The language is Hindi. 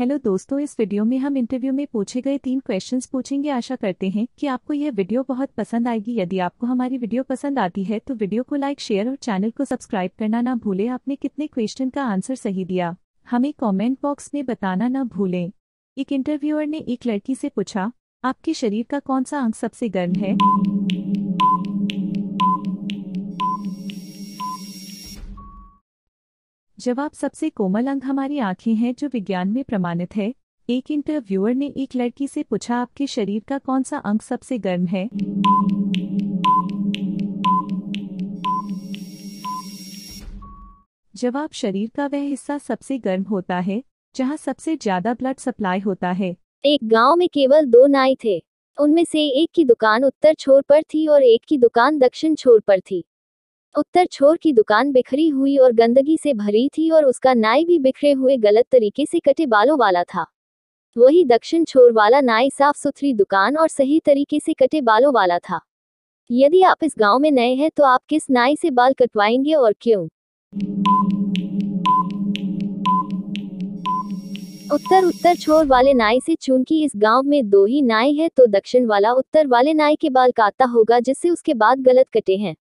हेलो दोस्तों इस वीडियो में हम इंटरव्यू में पूछे गए तीन क्वेश्चंस पूछेंगे आशा करते हैं कि आपको यह वीडियो बहुत पसंद आएगी यदि आपको हमारी वीडियो पसंद आती है तो वीडियो को लाइक शेयर और चैनल को सब्सक्राइब करना ना भूले आपने कितने क्वेश्चन का आंसर सही दिया हमें कॉमेंट बॉक्स में बताना न भूलें एक इंटरव्यूअर ने एक लड़की से पूछा आपके शरीर का कौन सा अंग सबसे गर्म है जवाब सबसे कोमल अंग हमारी आंखें हैं जो विज्ञान में प्रमाणित है एक इंटरव्यूअर ने एक लड़की से पूछा आपके शरीर का कौन सा अंग सबसे गर्म है जवाब शरीर का वह हिस्सा सबसे गर्म होता है जहां सबसे ज्यादा ब्लड सप्लाई होता है एक गांव में केवल दो नाई थे उनमें से एक की दुकान उत्तर छोर पर थी और एक की दुकान दक्षिण छोर पर थी उत्तर छोर की दुकान बिखरी हुई और गंदगी से भरी थी और उसका नाई भी बिखरे हुए गलत तरीके से कटे बालों वाला था वही दक्षिण छोर वाला नाई साफ सुथरी दुकान और सही तरीके से कटे बालों वाला था यदि आप इस गांव में नए हैं तो आप किस नाई से बाल कटवाएंगे और क्यों उत्तर उत्तर छोर वाले नाई से चूंकि इस गांव में दो ही नाई है तो दक्षिण वाला उत्तर वाले नाई के बाल काटता होगा जिससे उसके बाद गलत कटे हैं